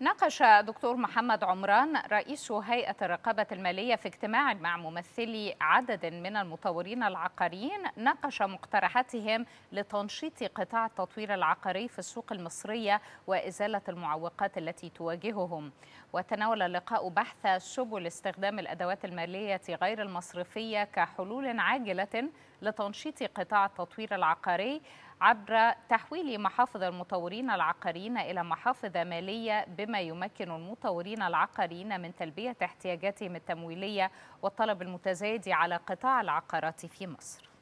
ناقش دكتور محمد عمران رئيس هيئة الرقابة المالية في اجتماع مع ممثلي عدد من المطورين العقاريين ناقش مقترحاتهم لتنشيط قطاع التطوير العقاري في السوق المصرية وإزالة المعوقات التي تواجههم وتناول اللقاء بحث سبل استخدام الأدوات المالية غير المصرفية كحلول عاجلة لتنشيط قطاع التطوير العقاري عبر تحويل محافظ المطورين العقاريين إلى محافظ مالية بما يمكن المطورين العقاريين من تلبية احتياجاتهم التمويلية والطلب المتزايد على قطاع العقارات في مصر